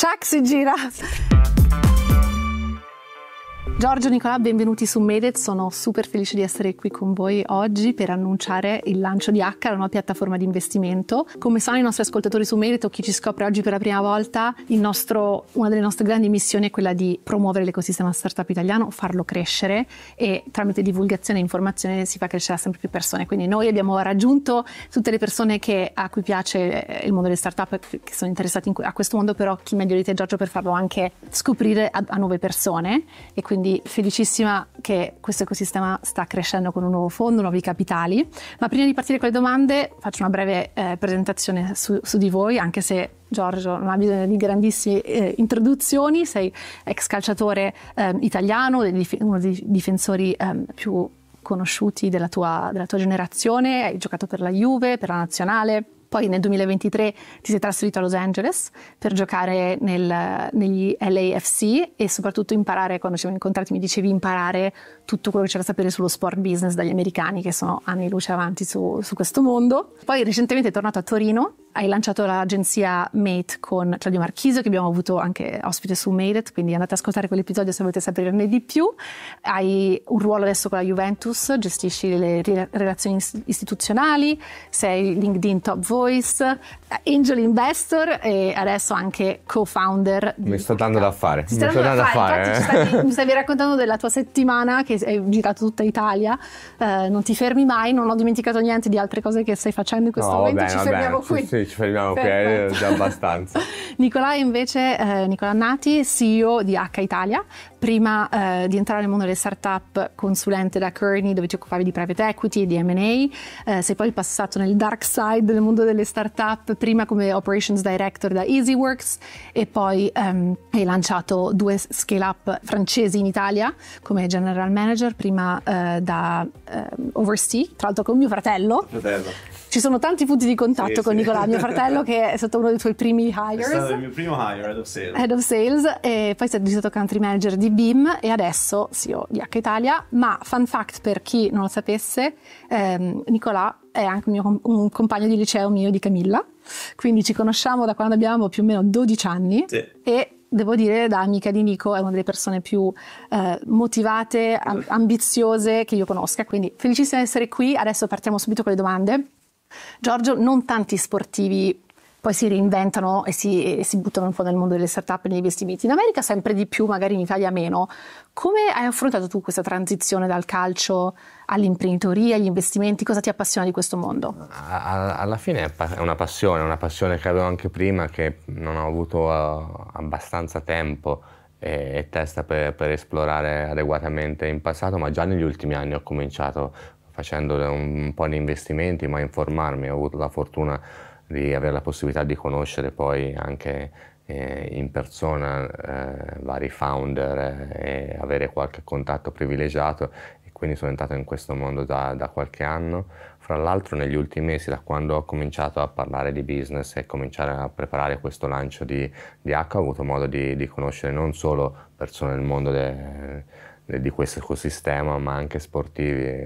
Chuck se girava. Giorgio, Nicola, benvenuti su Medet, sono super felice di essere qui con voi oggi per annunciare il lancio di H, la nuova piattaforma di investimento. Come sanno i nostri ascoltatori su Medet o chi ci scopre oggi per la prima volta, nostro, una delle nostre grandi missioni è quella di promuovere l'ecosistema startup italiano, farlo crescere e tramite divulgazione e informazione si fa crescere a sempre più persone. Quindi noi abbiamo raggiunto tutte le persone che, a cui piace eh, il mondo delle startup, che sono interessati in, a questo mondo, però chi meglio di te Giorgio per farlo anche scoprire a, a nuove persone e quindi quindi felicissima che questo ecosistema sta crescendo con un nuovo fondo, nuovi capitali. Ma prima di partire con le domande faccio una breve eh, presentazione su, su, di voi, anche se Giorgio non ha bisogno di grandissime eh, introduzioni, sei ex calciatore eh, italiano, uno dei difensori ehm, più conosciuti della tua, della tua generazione, hai giocato per la Juve, per la Nazionale poi nel 2023 ti sei trasferito a Los Angeles per giocare nel, negli LAFC e soprattutto imparare, quando ci siamo incontrati mi dicevi imparare tutto quello che c'era da sapere sullo sport business dagli americani che sono anni luce avanti su, su questo mondo. Poi recentemente è tornato a Torino hai lanciato l'agenzia Mate con Claudio Marchisio, che abbiamo avuto anche ospite su Made It, quindi andate a ascoltare quell'episodio se volete saperne di più. Hai un ruolo adesso con la Juventus, gestisci le relazioni istituzionali, sei LinkedIn Top Voice, angel investor e adesso anche co-founder. Mi sto dando da fare. Mi sto dando da fare. Eh. Stavi, mi stavi raccontando della tua settimana che hai girato tutta Italia, eh, non ti fermi mai, non ho dimenticato niente di altre cose che stai facendo in questo no, momento, vabbè, ci vabbè, fermiamo qui. Sì, ci fermiamo Perfetto. qui, è già abbastanza. Nicolà invece, eh, Nicola Nati, CEO di H Italia, prima eh, di entrare nel mondo delle startup consulente da Kearney dove ti occupavi di private equity e di M&A, eh, sei poi passato nel dark side del mondo delle startup prima come Operations Director da EasyWorks e poi um, hai lanciato due scale up francesi in Italia come General Manager, prima uh, da uh, ehm, Oversea, tra l'altro con mio fratello. fratello. Ci sono tanti punti di contatto sì, con sì. Nicolà, mio fratello, che è stato uno dei tuoi primi hires. È stato il mio primo hire, head of sales. Head of sales, e poi sei diventato country manager di BIM e adesso CEO di H Italia. Ma fun fact per chi non lo sapesse, ehm, Nicolà è anche un, mio, un compagno di liceo mio di Camilla, quindi ci conosciamo da quando abbiamo più o meno 12 anni sì. e devo dire, da amica di Nico, è una delle persone più eh, motivate, amb- ambiziose che io conosca. Quindi felicissima di essere qui. Adesso partiamo subito con le domande. Giorgio, non tanti sportivi poi si reinventano e si, e si, buttano un po' nel mondo delle start-up e degli investimenti. In America sempre di più, magari in Italia meno. Come hai affrontato tu questa transizione dal calcio all'imprenditoria, agli investimenti? Cosa ti appassiona di questo mondo? Alla fine è una passione, una passione che avevo anche prima che non ho avuto eh, abbastanza tempo e, testa per, per esplorare adeguatamente in passato, ma già negli ultimi anni ho cominciato facendo un po' di investimenti, ma informarmi, ho avuto la fortuna di avere la possibilità di conoscere poi anche eh, in persona eh, vari founder eh, e avere qualche contatto privilegiato e quindi sono entrato in questo mondo da, da qualche anno. Fra l'altro negli ultimi mesi, da quando ho cominciato a parlare di business e cominciare a preparare questo lancio di, di H, ho avuto modo di, di conoscere non solo persone del mondo del eh, di questo ecosistema, ma anche sportivi.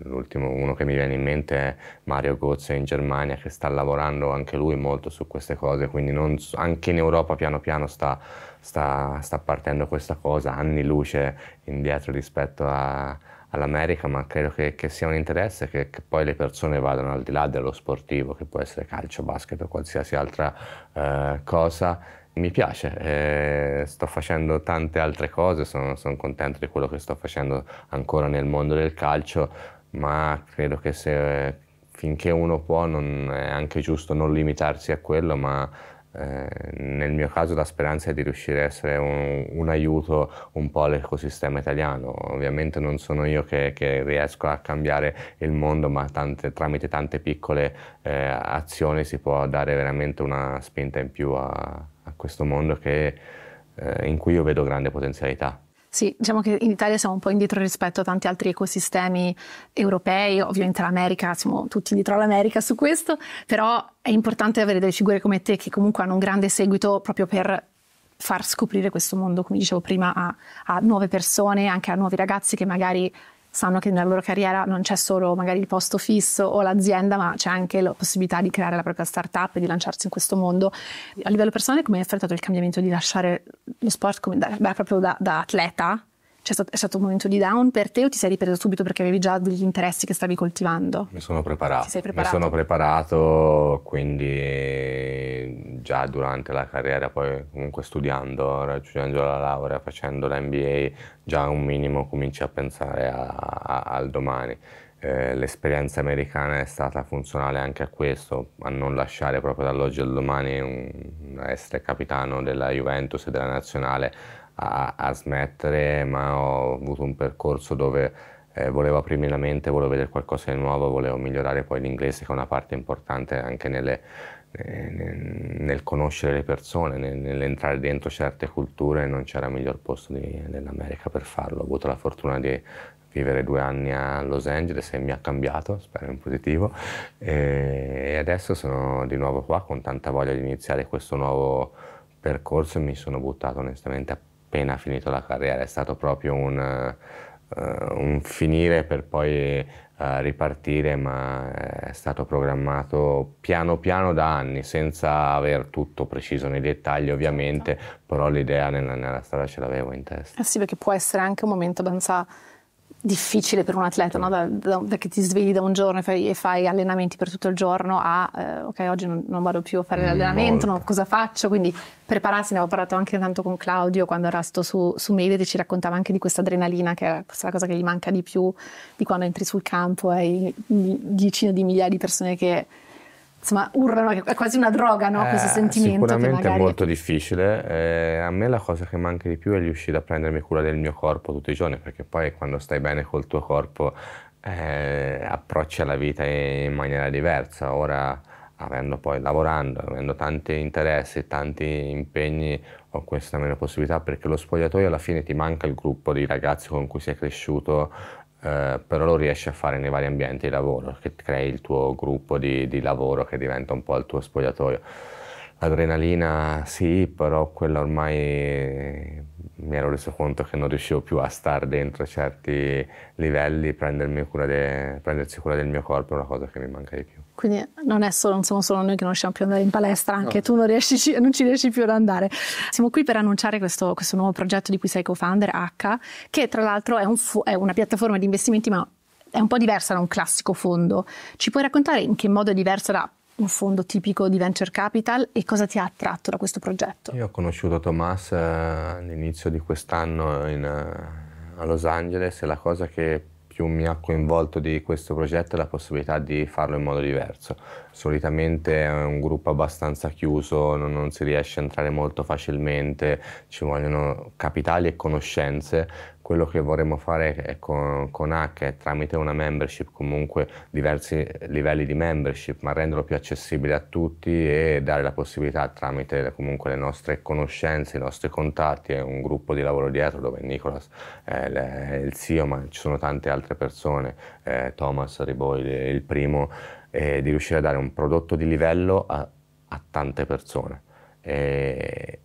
L'ultimo uno che mi viene in mente è Mario Gozzo in Germania, che sta lavorando anche lui molto su queste cose, quindi non, anche in Europa piano piano sta, sta, sta, partendo questa cosa, anni luce indietro rispetto a, all'America, ma credo che, che sia un interesse che, che, poi le persone vadano al di là dello sportivo, che può essere calcio, basket o qualsiasi altra eh, cosa mi piace, eh, sto facendo tante altre cose, sono, sono, contento di quello che sto facendo ancora nel mondo del calcio, ma credo che se, finché uno può non è anche giusto non limitarsi a quello, ma eh, nel mio caso la speranza è di riuscire a essere un, un, aiuto un po' all'ecosistema italiano. Ovviamente non sono io che, che riesco a cambiare il mondo, ma tante, tramite tante piccole eh, azioni si può dare veramente una spinta in più a, a questo mondo che, eh, in cui io vedo grande potenzialità. Sì, diciamo che in Italia siamo un po' indietro rispetto a tanti altri ecosistemi europei, ovviamente l'America, siamo tutti indietro all'America su questo, però è importante avere delle figure come te che comunque hanno un grande seguito proprio per far scoprire questo mondo, come dicevo prima, a, a nuove persone, anche a nuovi ragazzi che magari sanno che nella loro carriera non c'è solo magari il posto fisso o l'azienda, ma c'è anche la possibilità di creare la propria startup e di lanciarsi in questo mondo. A livello personale come hai affrontato il cambiamento di lasciare lo sport come da, beh, proprio da, da atleta stato, è stato un momento di down per te o ti sei ripreso subito perché avevi già degli interessi che stavi coltivando? Mi sono preparato. Ti sei preparato? Mi sono preparato, quindi già durante la carriera, poi comunque studiando, raggiungendo la laurea, facendo l'MBA, già un minimo cominci a pensare a, a, al domani. Eh, l'esperienza americana è stata funzionale anche a questo, a non lasciare proprio dall'oggi al domani un, essere capitano della Juventus e della nazionale a, a smettere, ma ho avuto un percorso dove eh, volevo aprirmi la mente, volevo vedere qualcosa di nuovo, volevo migliorare poi l'inglese che è una parte importante anche nelle, nel, nel conoscere le persone, nel, nell'entrare dentro certe culture, non c'era miglior posto di, dell'America per farlo. Ho avuto la fortuna di vivere due anni a Los Angeles e mi ha cambiato, spero in positivo, e, adesso sono di nuovo qua con tanta voglia di iniziare questo nuovo percorso e mi sono buttato onestamente a appena finito la carriera, è stato proprio un, uh, un finire per poi uh, ripartire, ma è stato programmato piano piano da anni, senza aver tutto preciso nei dettagli certo. ovviamente, però l'idea nella, nella strada ce l'avevo in testa. Eh sì, perché può essere anche un momento abbastanza difficile per un atleta, no? da, da, perché ti svegli da un giorno e fai, e fai allenamenti per tutto il giorno a eh, ok, oggi non, non, vado più a fare mm, l'allenamento, no, cosa faccio? Quindi prepararsi, ne avevo parlato anche tanto con Claudio quando era stato su, su e ci raccontava anche di questa adrenalina che è questa la cosa che gli manca di più di quando entri sul campo e eh, hai decine di migliaia di persone che insomma, urlano, è quasi una droga, no? Eh, Questo sentimento. Sicuramente magari... è molto difficile. Eh, a me la cosa che manca di più è riuscire a prendermi cura del mio corpo tutti i giorni, perché poi quando stai bene col tuo corpo eh, approcci alla vita in maniera diversa. Ora, avendo poi lavorando, avendo tanti interessi, tanti impegni, ho questa meno possibilità perché lo spogliatoio alla fine ti manca il gruppo di ragazzi con cui sei cresciuto eh, però lo riesci a fare nei vari ambienti di lavoro, che crei il tuo gruppo di, di lavoro che diventa un po' il tuo spogliatoio. Adrenalina sì, però quella ormai mi ero reso conto che non riuscivo più a stare dentro certi livelli, cura de, prendersi cura del mio corpo è una cosa che mi manca di più quindi non, è solo, non siamo solo noi che non riusciamo più ad andare in palestra, anche no. tu non, riesci, non, ci riesci più ad andare. Siamo qui per annunciare questo, questo nuovo progetto di cui sei co-founder, H, che tra l'altro è, un fu- è una piattaforma di investimenti ma è un po' diversa da un classico fondo. Ci puoi raccontare in che modo è diversa da un fondo tipico di venture capital e cosa ti ha attratto da questo progetto? Io ho conosciuto Tomas eh, all'inizio di quest'anno in, eh, a Los Angeles e la cosa che più mi ha coinvolto di questo progetto è la possibilità di farlo in modo diverso. Solitamente è un gruppo abbastanza chiuso, non, non si riesce a entrare molto facilmente, ci vogliono capitali e conoscenze quello che vorremmo fare con, con H è tramite una membership, comunque diversi livelli di membership, ma renderlo più accessibile a tutti e dare la possibilità tramite comunque le nostre conoscenze, i nostri contatti è un gruppo di lavoro dietro dove Nicolas è eh, il CEO, ma ci sono tante altre persone, eh, Thomas Riboi è il primo, eh, di riuscire a dare un prodotto di livello a, a tante persone. E,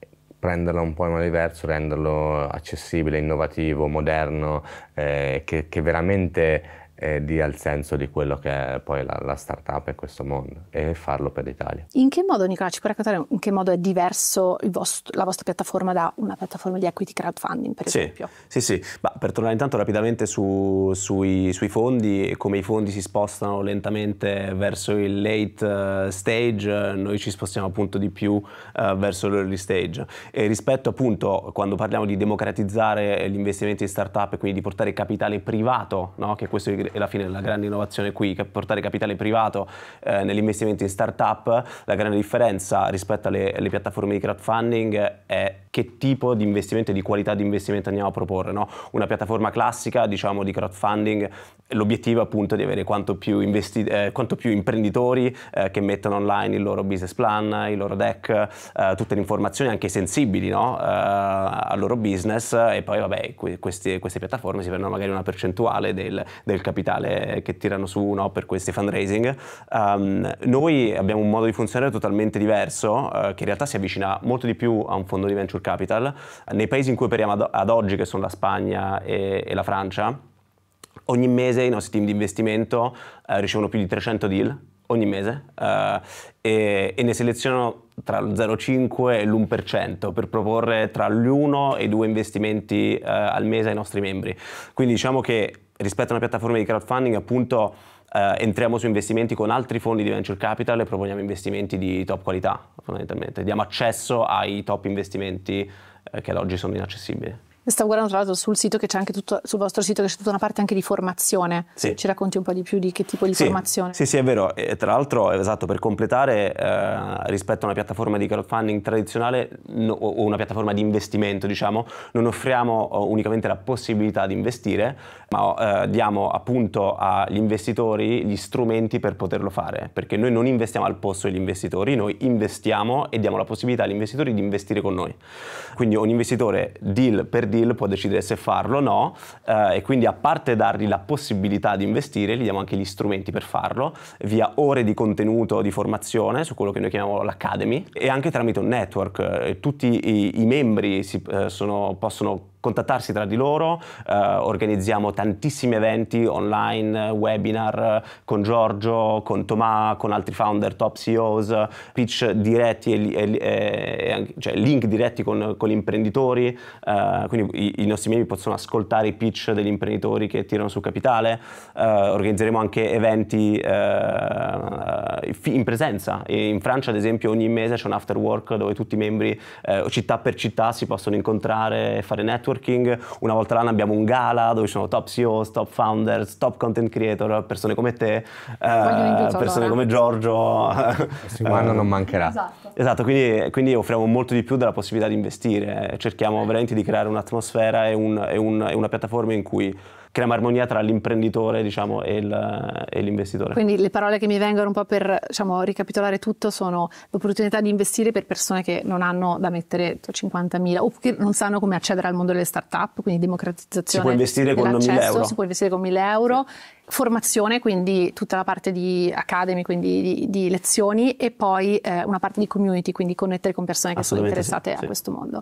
prenderlo un po' in modo diverso, renderlo accessibile, innovativo, moderno, eh, che, che veramente e dia il senso di quello che è poi la, la startup e questo mondo e farlo per l'Italia. In che modo, Nicola, ci puoi raccontare in che modo è diverso vostro, la vostra piattaforma da una piattaforma di equity crowdfunding, per sì, esempio? Sì, sì, Ma per tornare intanto rapidamente su, sui, sui, fondi e come i fondi si spostano lentamente verso il late eh, stage, noi ci spostiamo appunto di più uh, verso l'early stage. E rispetto appunto quando parliamo di democratizzare gli investimenti in startup e quindi di portare capitale privato, no? che questo è è alla fine la grande innovazione qui, che portare capitale privato eh, nell'investimento in startup, la grande differenza rispetto alle, alle, piattaforme di crowdfunding è che tipo di investimento e di qualità di investimento andiamo a proporre. No? Una piattaforma classica, diciamo, di crowdfunding, l'obiettivo è appunto di avere quanto più, investi- eh, quanto più imprenditori eh, che mettono online il loro business plan, i loro deck, eh, tutte le informazioni anche sensibili no? Eh, al loro business e poi vabbè, que- queste, queste piattaforme si prendono magari una percentuale del, del capitale capitale che tirano su no, per questi fundraising. Um, noi abbiamo un modo di funzionare totalmente diverso, uh, che in realtà si avvicina molto di più a un fondo di venture capital. Nei paesi in cui operiamo ad, ad oggi, che sono la Spagna e, e la Francia, ogni mese i nostri team di investimento uh, ricevono più di 300 deal ogni mese uh, e, e, ne selezionano tra lo 0,5 e l'1% per proporre tra l'1 e i 2 investimenti uh, al mese ai nostri membri. Quindi diciamo che rispetto a una piattaforma di crowdfunding appunto eh, entriamo su investimenti con altri fondi di venture capital e proponiamo investimenti di top qualità fondamentalmente, diamo accesso ai top investimenti eh, che ad oggi sono inaccessibili. Stavo guardando tra l'altro sul sito che c'è anche tutto, sul vostro sito che c'è tutta una parte anche di formazione. Sì. Ci racconti un po' di più di che tipo di sì. formazione? Sì, sì, è vero. E tra l'altro, esatto, per completare, eh, rispetto a una piattaforma di crowdfunding tradizionale no, o una piattaforma di investimento, diciamo, non offriamo eh, unicamente la possibilità di investire, ma eh, diamo appunto agli investitori gli strumenti per poterlo fare. Perché noi non investiamo al posto degli investitori, noi investiamo e diamo la possibilità agli investitori di investire con noi. Quindi un investitore deal per deal deal può decidere se farlo o no eh, e quindi a parte dargli la possibilità di investire, gli diamo anche gli strumenti per farlo via ore di contenuto, di formazione su quello che noi chiamiamo l'Academy e anche tramite un network. Eh, tutti i, i membri si, eh, sono, possono contattarsi tra di loro, eh, organizziamo tantissimi eventi online, webinar eh, con Giorgio, con Tomà, con altri founder, top CEOs, pitch diretti e, e, e cioè link diretti con, con gli imprenditori, eh, quindi i, i, nostri membri possono ascoltare i pitch degli imprenditori che tirano su capitale, eh, organizzeremo anche eventi eh, in presenza, in Francia ad esempio ogni mese c'è un after work dove tutti i membri eh, città per città si possono incontrare e fare network networking, una volta l'anno abbiamo un gala dove ci sono top CEO, top founders, top content creator, persone come te, eh, persone come Giorgio. Simone non mancherà. Esatto, esatto quindi, quindi, offriamo molto di più della possibilità di investire, cerchiamo veramente di creare un'atmosfera e, un, e, un, e una piattaforma in cui crea armonia tra l'imprenditore diciamo, e, il, e, l'investitore. Quindi le parole che mi vengono un po' per diciamo, ricapitolare tutto sono l'opportunità di investire per persone che non hanno da mettere 50.000 o che non sanno come accedere al mondo delle start-up, quindi democratizzazione. Si può investire con 1.000 euro. Si può investire con 1.000 euro. Sì formazione, quindi tutta la parte di academy, quindi di, di lezioni e poi eh, una parte di community, quindi connettere con persone che sono interessate sì, a sì. questo mondo.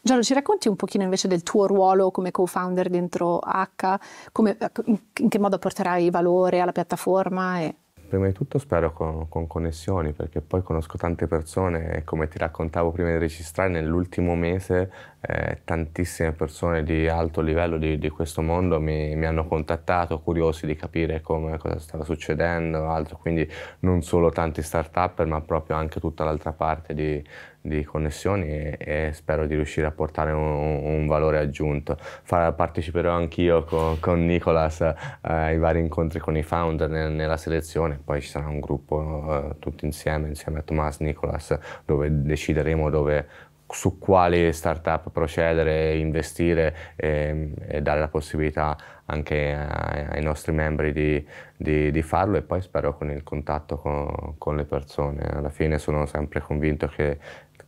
Giorgio, ci racconti un pochino invece del tuo ruolo come co-founder dentro H, come, ecco, in che modo porterai valore alla piattaforma? E... Prima di tutto spero con, con, connessioni, perché poi conosco tante persone e come ti raccontavo prima di registrare, nell'ultimo mese eh, tantissime persone di alto livello di, di questo mondo mi, mi, hanno contattato, curiosi di capire come, cosa stava succedendo, altro. quindi non solo tanti start-up, ma proprio anche tutta l'altra parte di, di connessioni e, e, spero di riuscire a portare un, un valore aggiunto. Far, parteciperò anch'io con, con Nicolas eh, ai vari incontri con i founder nel, nella selezione, poi ci sarà un gruppo eh, tutti insieme, insieme a Thomas Nicolas, dove decideremo dove, su quali startup procedere, investire e, e dare la possibilità anche ai, ai nostri membri di, di, di, farlo e poi spero con il contatto con, con le persone. Alla fine sono sempre convinto che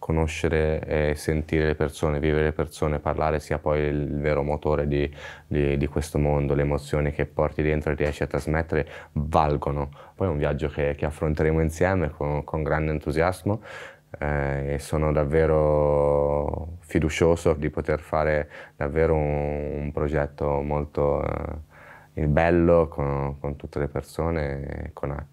conoscere e sentire le persone, vivere le persone, parlare sia poi il vero motore di, di, di questo mondo, le emozioni che porti dentro e riesci a trasmettere valgono. Poi è un viaggio che, che affronteremo insieme con, con grande entusiasmo eh, e sono davvero fiducioso di poter fare davvero un, un progetto molto eh, bello con, con tutte le persone, e con H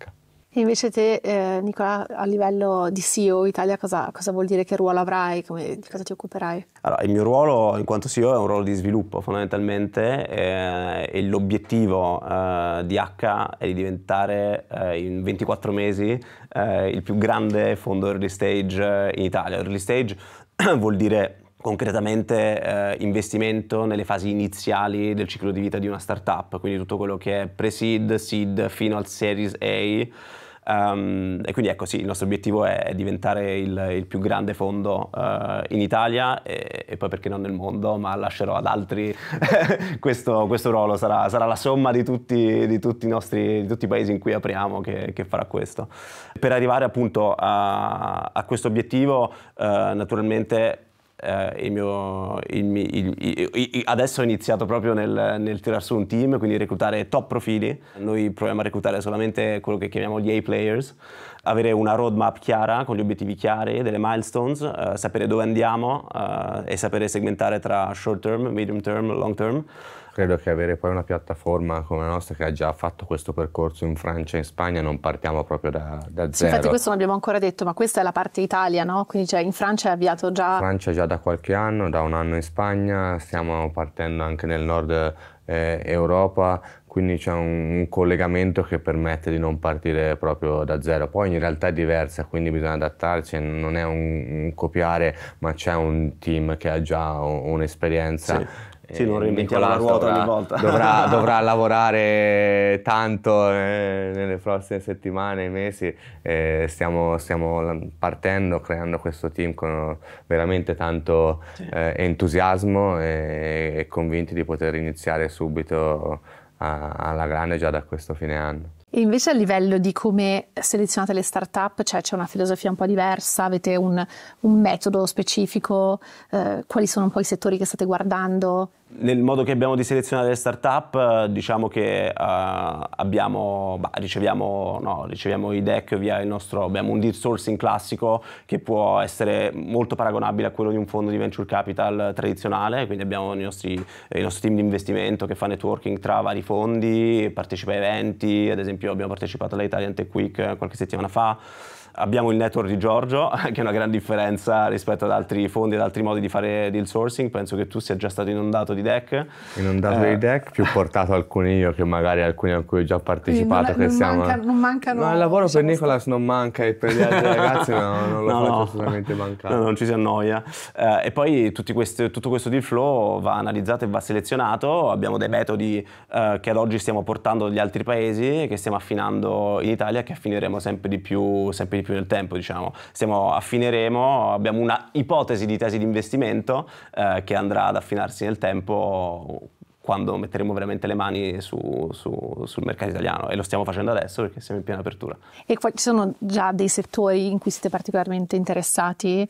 invece te, eh, Nicola, a livello di CEO Italia, cosa, cosa vuol dire? Che ruolo avrai? Come, di cosa ti occuperai? Allora, il mio ruolo in quanto CEO è un ruolo di sviluppo fondamentalmente eh, e l'obiettivo eh, di H è di diventare eh, in 24 mesi eh, il più grande fondo early stage eh, in Italia. Early stage vuol dire concretamente eh, investimento nelle fasi iniziali del ciclo di vita di una startup, quindi tutto quello che è pre-seed, seed fino al Series A. Um, e quindi ecco sì, il nostro obiettivo è, diventare il, il, più grande fondo uh, in Italia e, e, poi perché non nel mondo, ma lascerò ad altri questo, questo, ruolo, sarà, sarà, la somma di tutti, di tutti i nostri di tutti i paesi in cui apriamo che, che farà questo. Per arrivare appunto a, a questo obiettivo uh, naturalmente eh, il mio, il, il, adesso ho iniziato proprio nel, nel tirar su un team, quindi reclutare top profili. Noi proviamo a reclutare solamente quello che chiamiamo gli A players, avere una roadmap chiara, con gli obiettivi chiari, delle milestones, eh, sapere dove andiamo eh, e sapere segmentare tra short term, medium term, long term. Credo che avere poi una piattaforma come la nostra che ha già fatto questo percorso in Francia e in Spagna, non partiamo proprio da, da zero. Sì, infatti questo non abbiamo ancora detto, ma questa è la parte Italia, no? Quindi cioè, in Francia è avviato già... Francia già da qualche anno, da un anno in Spagna, stiamo partendo anche nel nord eh, Europa, quindi c'è un, un, collegamento che permette di non partire proprio da zero. Poi in realtà è diversa, quindi bisogna adattarsi, non è un, un copiare, ma c'è un team che ha già un'esperienza. Sì sì, non eh, reinventiamo la ruota ogni volta. Dovrà, dovrà lavorare tanto eh, nelle prossime settimane, mesi. Eh, stiamo, stiamo, partendo, creando questo team con veramente tanto sì. eh, entusiasmo e, e, convinti di poter iniziare subito a, alla grande già da questo fine anno. E invece a livello di come selezionate le start-up, cioè c'è una filosofia un po' diversa, avete un, un metodo specifico, eh, quali sono un po' i settori che state guardando? nel modo che abbiamo di selezionare le startup, eh, diciamo che uh, abbiamo, bah, riceviamo, no, riceviamo, i deck via il nostro, abbiamo un deal sourcing classico che può essere molto paragonabile a quello di un fondo di venture capital tradizionale, quindi abbiamo nostri, eh, il nostro team di investimento che fa networking tra vari fondi, partecipa a eventi, ad esempio abbiamo partecipato all'Italian Tech Week qualche settimana fa. Abbiamo il network di Giorgio, che è una gran differenza rispetto ad altri fondi, ad altri modi di fare deal sourcing. Penso che tu sia già stato inondato di deck. Inondato eh. di deck, più portato alcuni io che magari alcuni a cui ho già partecipato. Quindi non, non, manca, non mancano. Ma il lavoro per diciamo Nicolas non manca e per gli altri ragazzi no, non lo no, faccio no. assolutamente mancare. No, non ci si annoia. Eh, e poi questi, tutto questo deal flow va analizzato e va selezionato. Abbiamo dei metodi eh, che ad oggi stiamo portando dagli altri paesi, che stiamo affinando in Italia, che affineremo sempre di più, sempre di più più nel tempo, diciamo. Stiamo, affineremo, abbiamo una ipotesi di tesi di investimento eh, che andrà ad affinarsi nel tempo quando metteremo veramente le mani su, su, sul mercato italiano e lo stiamo facendo adesso perché siamo in piena apertura. E qua ci sono già dei settori in cui siete particolarmente interessati?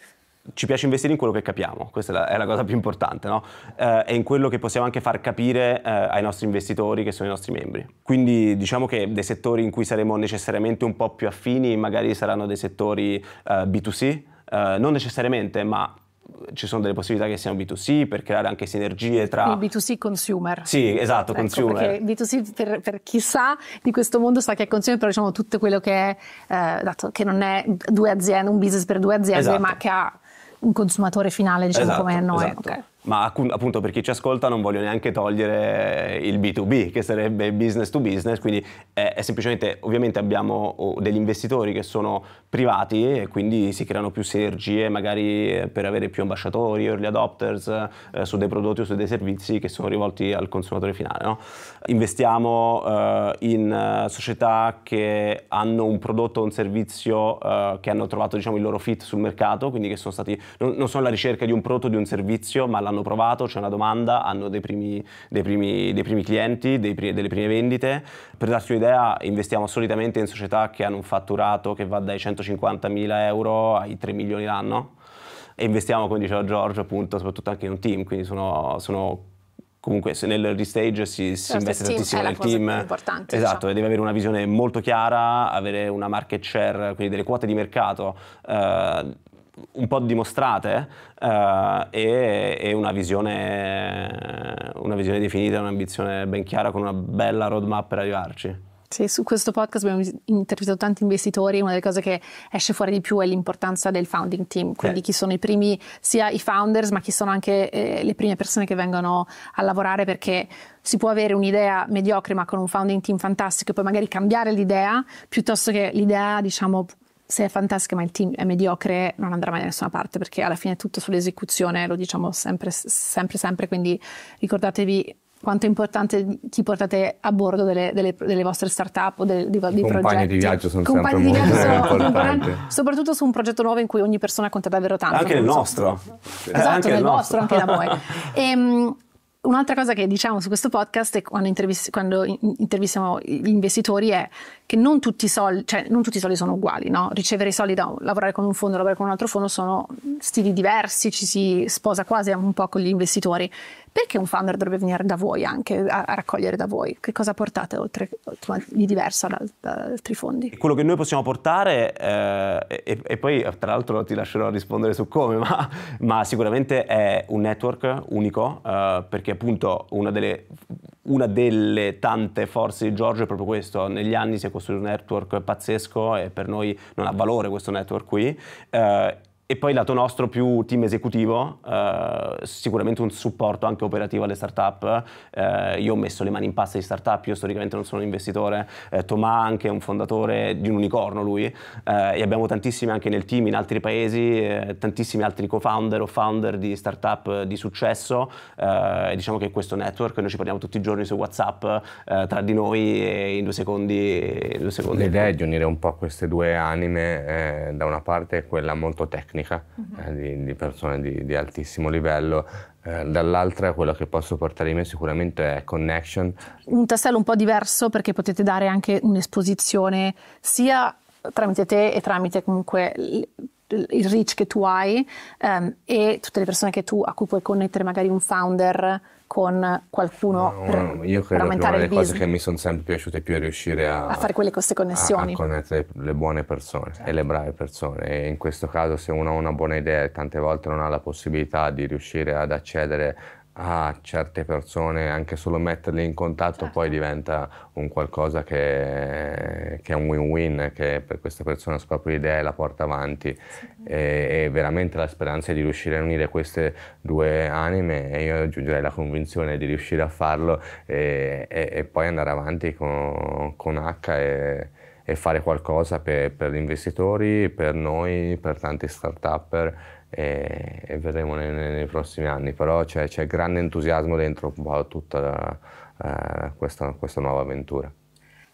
ci piace investire in quello che capiamo, questa è la, è la cosa più importante, no? eh, e in quello che possiamo anche far capire eh, ai nostri investitori che sono i nostri membri. Quindi diciamo che dei settori in cui saremo necessariamente un po' più affini magari saranno dei settori eh, B2C, eh, non necessariamente, ma ci sono delle possibilità che siano B2C per creare anche sinergie tra... Il B2C consumer. Sì, esatto, ecco, consumer. B2C per, per, chi sa di questo mondo sa che è consumer, però diciamo tutto quello che è, eh, dato che non è due aziende, un business per due aziende, esatto. ma che ha un consumatore finale, diciamo esatto, come noi. Esatto. Okay ma appunto per chi ci ascolta non voglio neanche togliere il B2B, che sarebbe business to business, quindi è, è semplicemente, ovviamente abbiamo oh, degli investitori che sono privati e quindi si creano più sinergie magari eh, per avere più ambasciatori, early adopters eh, su dei prodotti o su dei servizi che sono rivolti al consumatore finale. No? Investiamo eh, in eh, società che hanno un prodotto o un servizio eh, che hanno trovato diciamo, il loro fit sul mercato, quindi che sono stati, non, non sono alla ricerca di un prodotto o di un servizio, ma l'hanno hanno provato, c'è una domanda, hanno dei primi, dei primi, dei primi clienti, dei, delle prime vendite. Per darti un'idea, investiamo solitamente in società che hanno un fatturato che va dai 150.000 euro ai 3 milioni l'anno e investiamo, come diceva Giorgio, appunto, soprattutto anche in un team, quindi sono, sono comunque se nel restage si, si investe tantissimo nel team esatto diciamo. deve avere una visione molto chiara avere una market share quindi delle quote di mercato eh, un po' dimostrate eh, e, e una, visione, una visione definita, un'ambizione ben chiara con una bella roadmap per arrivarci. Sì, su questo podcast abbiamo intervistato tanti investitori, una delle cose che esce fuori di più è l'importanza del founding team, quindi eh. chi sono i primi, sia i founders, ma chi sono anche eh, le prime persone che vengono a lavorare perché si può avere un'idea mediocre ma con un founding team fantastico e poi magari cambiare l'idea piuttosto che l'idea diciamo se è fantastica ma il team è mediocre non andrà mai da nessuna parte perché alla fine è tutto sull'esecuzione, lo diciamo sempre, sempre, sempre, quindi ricordatevi quanto è importante chi portate a bordo delle, delle, delle vostre start-up o dei, vostri progetti. compagni progetti. di viaggio sono compagni sempre di viaggio importanti. Soprattutto su un progetto nuovo in cui ogni persona conta davvero tanto. Anche il nostro. Esatto, anche nel il nostro, anche da voi. E, ehm, Un'altra cosa che diciamo su questo podcast quando, intervist- quando intervistiamo gli investitori è che non tutti i soldi, cioè non tutti i soldi sono uguali, no? Ricevere i soldi da lavorare con un fondo, lavorare con un altro fondo sono stili diversi, ci si sposa quasi un po' con gli investitori perché un founder dovrebbe venire da voi anche a, a raccogliere da voi? Che cosa portate oltre, di diverso da, da, altri fondi? Quello che noi possiamo portare, eh, e, e, poi tra l'altro ti lascerò rispondere su come, ma, ma sicuramente è un network unico, eh, perché appunto una delle una delle tante forze di Giorgio è proprio questo, negli anni si è costruito un network pazzesco e per noi non ha valore questo network qui. Eh, e poi lato nostro più team esecutivo, eh, sicuramente un supporto anche operativo alle startup. Eh, io ho messo le mani in pasta di startup, io storicamente non sono un investitore, eh, Tomà anche è un fondatore di un unicorno lui eh, e abbiamo tantissimi anche nel team in altri paesi, eh, tantissimi altri co-founder o founder di startup eh, di successo eh, e diciamo che questo network noi ci parliamo tutti i giorni su Whatsapp tra di noi e in due secondi. In due secondi. L'idea è di unire un po' queste due anime, da una parte quella molto tecnica tecnica mhm. eh, di, di, persone di, di altissimo livello, eh, dall'altra quello che posso portare in me sicuramente è connection. Un tassello un po' diverso perché potete dare anche un'esposizione sia tramite te e tramite comunque il reach che tu hai um, e tutte le persone tu, a cui puoi connettere magari un founder con qualcuno no, per, no, io credo che una delle cose che mi sono sempre piaciute più è riuscire a, a fare quelle queste connessioni a, a connettere le buone persone certo. e le brave persone e in questo caso se uno ha una buona idea e tante volte non ha la possibilità di riuscire ad accedere a certe persone, anche solo metterli in contatto certo. poi diventa un qualcosa che, che è un win-win, che per questa persona ha proprio l'idea e la porta avanti. Sì. E, e, veramente la speranza è di riuscire a unire queste due anime e io aggiungerei la convinzione di riuscire a farlo e, e, e poi andare avanti con, con H e, fare qualcosa per, per gli investitori, per noi, per tanti start-upper e, e vedremo nei, nei, prossimi anni, però c'è, grande entusiasmo dentro tutta la, eh, questa, questa nuova avventura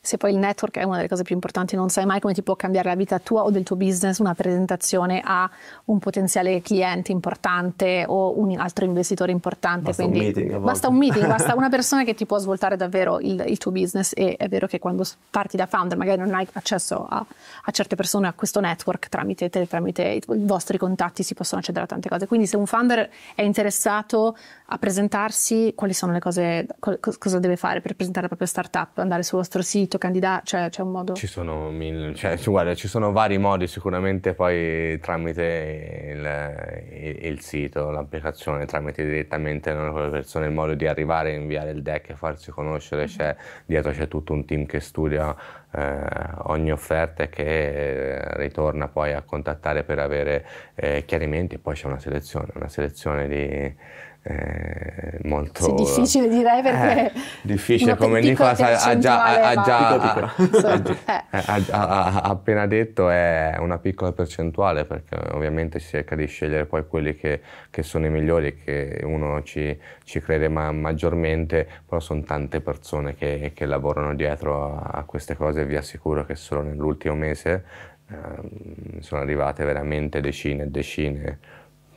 se poi il network è una delle cose più importanti, non sai mai come ti può cambiare la vita tua o del tuo business una presentazione a un potenziale cliente importante o un altro investitore importante. Basta Quindi, un meeting. Basta un meeting, basta una persona che ti può svoltare davvero il, il, tuo business e è vero che quando parti da founder magari non hai accesso a, a certe persone, a questo network tramite, te, tramite i, i vostri contatti si possono accedere a tante cose. Quindi se un founder è interessato a presentarsi, quali sono le cose, cosa deve fare per presentare la propria startup? Andare sul vostro sito? diritto candidato? Cioè, c'è un modo? Ci sono, mille, cioè, guarda, ci sono vari modi, sicuramente poi tramite il, il, il sito, l'applicazione, tramite direttamente con le persone, il modo di arrivare, inviare il deck e farsi conoscere, mm-hmm. c'è, dietro c'è tutto un team che studia eh, ogni offerta e che eh, ritorna poi a contattare per avere eh, chiarimenti e poi c'è una selezione, una selezione di eh, molto... Sì, difficile direi perché... Eh, difficile, come Nicolas ha già, ha, già appena detto, è una piccola percentuale perché ovviamente si cerca di scegliere poi quelli che, che sono i migliori, che uno ci, ci crede ma, maggiormente, però sono tante persone che, che lavorano dietro a, a queste cose vi assicuro che solo nell'ultimo mese eh, sono arrivate veramente decine e decine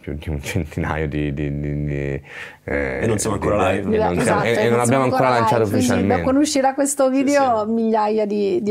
più di un centinaio di... di, di, di eh, e non siamo ancora live. Esatto, e, non, e non, abbiamo ancora lanciato live, ufficialmente. Quando uscirà questo video sì, sì. migliaia di,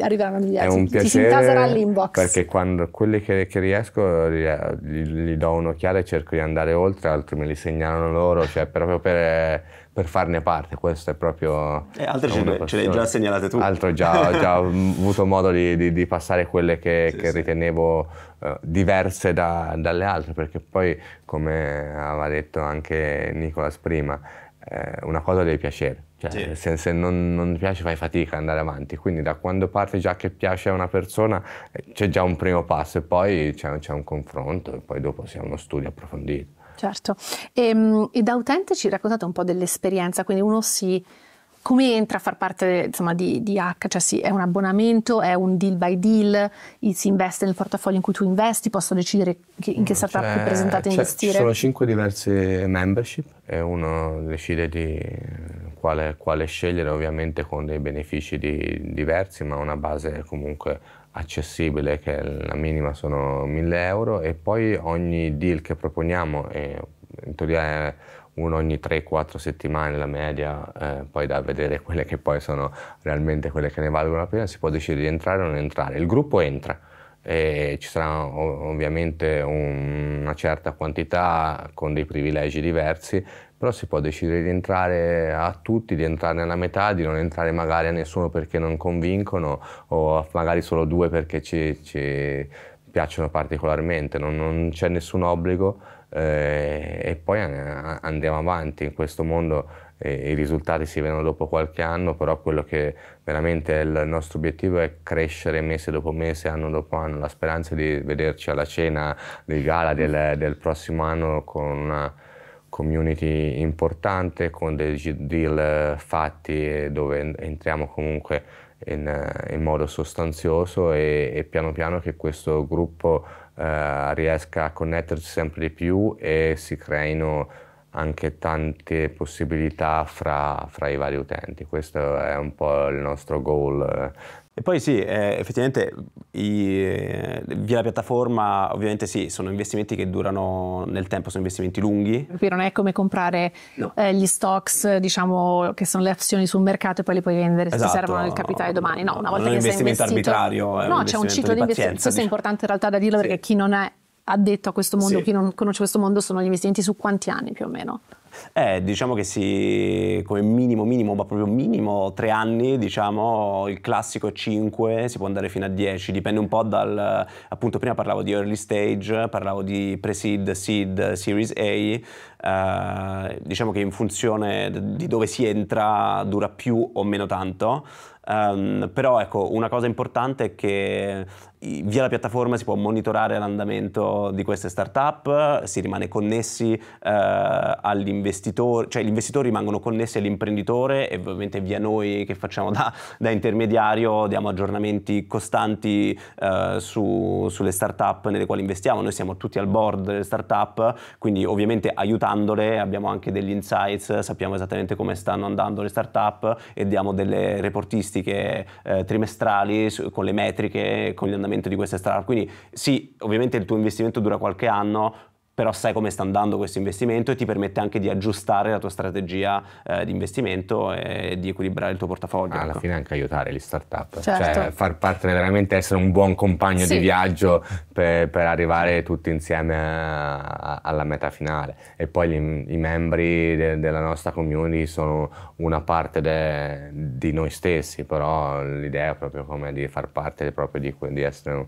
arriveranno migliaia. È un ti, piacere ti perché quando quelli che, che riesco gli, gli, do un'occhiata e cerco di andare oltre, altri me li segnalano loro, cioè proprio per per farne parte, questo è proprio... E eh, altre ce ce le hai già segnalate tu. Altro già, ho già avuto modo di, di, di passare quelle che, sì, che sì. ritenevo eh, diverse da, dalle altre, perché poi, come aveva detto anche Nicolas prima, eh, una cosa deve piacere. Cioè, sì. se, se, non, non piace fai fatica ad andare avanti, quindi da quando parte già che piace a una persona eh, c'è già un primo passo e poi c'è, c'è un confronto e poi dopo si ha uno studio approfondito. Certo, e, ehm, e da utente ci raccontate un po' dell'esperienza, quindi uno si come entra a far parte insomma, di, di, H? Cioè sì, è un abbonamento, è un deal by deal, si investe nel portafoglio in cui tu investi, posso decidere che, in che mm, startup cioè, rappresentate cioè, investire? Ci sono cinque diverse membership e uno decide di quale, quale scegliere, ovviamente con dei benefici di, diversi, ma una base comunque accessibile che la minima sono 1000 euro e poi ogni deal che proponiamo è, in teoria è uno ogni 3-4 settimane la media, eh, poi da vedere quelle che poi sono realmente quelle che ne valgono la pena, si può decidere di entrare o non entrare. Il gruppo entra, e ci sarà ovviamente una certa quantità con dei privilegi diversi però si può decidere di entrare a tutti, di entrare nella metà, di non entrare magari a nessuno perché non convincono o magari solo due perché ci, ci piacciono particolarmente, non, non c'è nessun obbligo eh, e poi andiamo avanti in questo mondo eh, i risultati si vedono dopo qualche anno, però quello che veramente è il nostro obiettivo è crescere mese dopo mese, anno dopo anno, la speranza di vederci alla cena di gala del, del prossimo anno con una community importante con dei deal eh, fatti dove entriamo comunque in, eh, in modo sostanzioso e, e, piano piano che questo gruppo eh, riesca a connettersi sempre di più e si creino anche tante possibilità fra, fra, i vari utenti. Questo è un po' il nostro goal eh, e poi sì, eh, effettivamente i, eh, via la piattaforma ovviamente sì, sono investimenti che durano nel tempo, sono investimenti lunghi. Per non è come comprare no. eh, gli stocks, diciamo, che sono le azioni sul mercato e poi le puoi vendere esatto. se servono il capitale domani. No, una volta non che sei investito... No, un investimento arbitrario, No, c'è un ciclo di, investimento. questo diciamo. è importante in realtà da dirlo sì. perché chi non è addetto a questo mondo, sì. chi non conosce questo mondo, sono gli investimenti su quanti anni più o meno? Eh, diciamo che si, come minimo, minimo, ma proprio minimo, tre anni, diciamo, il classico è cinque, si può andare fino a dieci, dipende un po' dal, appunto prima parlavo di early stage, parlavo di pre-seed, seed, series A, eh, diciamo che in funzione di dove si entra dura più o meno tanto, Um, però ecco, una cosa importante è che via la piattaforma si può monitorare l'andamento di queste startup, si rimane connessi eh, all'investitore, cioè gli investitori rimangono connessi all'imprenditore e ovviamente via noi che facciamo da, da intermediario diamo aggiornamenti costanti eh, su, sulle startup nelle quali investiamo, noi siamo tutti al board delle startup, quindi ovviamente aiutandole abbiamo anche degli insights, sappiamo esattamente come stanno andando le startup e diamo delle reportistiche eh, trimestrali con le metriche, con gli andamenti l'andamento di queste startup. Quindi sì, ovviamente il tuo investimento dura qualche anno, però sai come sta andando questo investimento e ti permette anche di aggiustare la tua strategia eh, di investimento e di equilibrare il tuo portafoglio. Ah, alla ecco. fine anche aiutare le start-up, cioè, certo. cioè far partner veramente essere un buon compagno sì. di viaggio per, per, arrivare tutti insieme a, alla meta finale. E poi gli, i membri de, della nostra community sono una parte de, di noi stessi, però l'idea è proprio come di far parte proprio di, di essere un,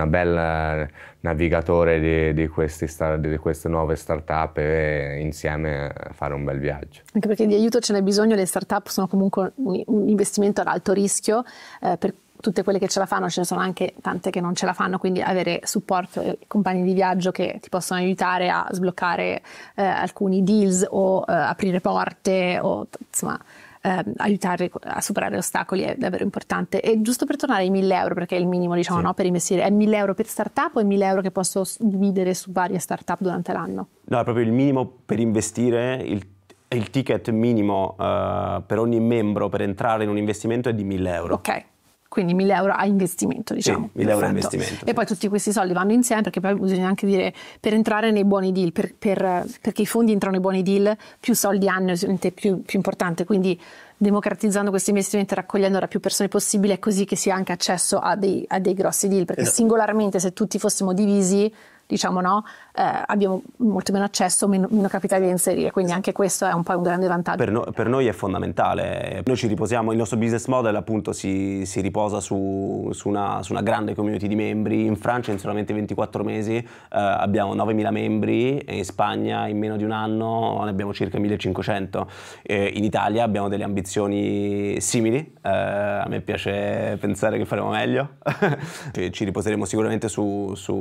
un bel navigatore di, di questi star, di queste nuove startup e insieme fare un bel viaggio. Anche perché di aiuto ce n'è bisogno, le startup sono comunque un, un investimento ad alto rischio, eh, per tutte quelle che ce la fanno, ce ne sono anche tante che non ce la fanno, quindi avere supporto e compagni di viaggio che ti possono aiutare a sbloccare eh, alcuni deals o eh, aprire porte o insomma eh, aiutare a superare ostacoli è davvero importante. E giusto per tornare ai 1000 euro, perché è il minimo diciamo, sì. no, per investire, è 1000 euro per startup o è 1000 euro che posso dividere su varie startup durante l'anno? No, è proprio il minimo per investire, il il ticket minimo uh, per ogni membro per entrare in un investimento è di 1000 euro. Ok quindi 1000 euro a investimento diciamo. Sì, 1000 euro a investimento. E poi tutti questi soldi vanno insieme perché poi bisogna anche dire per entrare nei buoni deal, per, per, perché i fondi entrano nei buoni deal, più soldi hanno è più, più importante, quindi democratizzando questi investimenti, raccogliendo da più persone possibile, è così che si ha anche accesso a dei, a dei grossi deal, perché esatto. singolarmente se tutti fossimo divisi diciamo no, eh, abbiamo molto meno accesso, meno, meno, capitale da inserire, quindi esatto. anche questo è un po' un grande vantaggio. Per, no, per noi è fondamentale, noi ci riposiamo, il nostro business model appunto si, si riposa su, su, una, su, una, grande community di membri, in Francia in solamente 24 mesi eh, abbiamo 9.000 membri, in Spagna in meno di un anno ne abbiamo circa 1.500, eh, in Italia abbiamo delle ambizioni simili, eh, a me piace pensare che faremo meglio, ci, riposeremo sicuramente su, su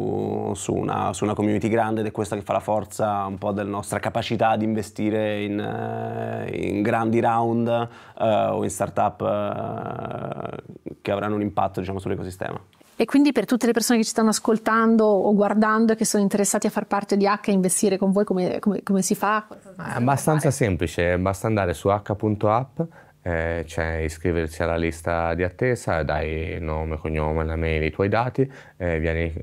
una una, su una community grande ed è questa che fa la forza un po' della nostra capacità di investire in, eh, in grandi round uh, o in startup uh, che avranno un impatto diciamo, sull'ecosistema. E quindi per tutte le persone che ci stanno ascoltando o guardando e che sono interessati a far parte di H e investire con voi, come, come, come si fa? È abbastanza semplice, basta andare su h.app eh, c'è cioè, iscriversi alla lista di attesa, dai nome, cognome, la mail, i tuoi dati, eh, vieni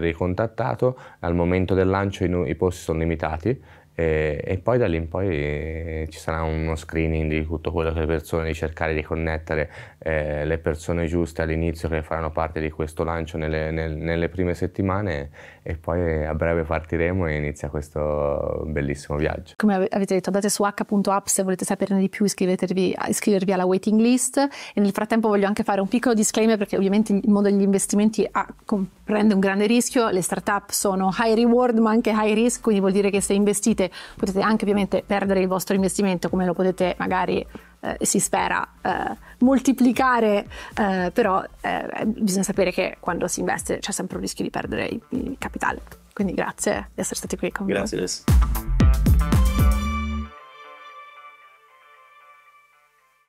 ricontattato, al momento del lancio i, i posti sono limitati eh, e poi da lì in poi eh, ci sarà uno screening di tutto quello che le persone, di cercare di connettere eh, le persone giuste all'inizio che faranno parte di questo lancio nelle, nel, nelle, prime settimane e poi a breve partiremo e inizia questo bellissimo viaggio. Come avete detto, andate su h.app se volete saperne di più, iscrivervi, iscrivervi alla waiting list e nel frattempo voglio anche fare un piccolo disclaimer perché ovviamente il mondo degli investimenti ha, comprende un grande rischio, le startup sono high reward ma anche high risk, quindi vuol dire che se investite potete anche ovviamente perdere il vostro investimento come lo potete magari eh, si spera eh, moltiplicare, eh, però eh, bisogna sapere che quando si investe c'è sempre un rischio di perdere il, il capitale. Quindi grazie di essere stati qui con grazie, me. Grazie.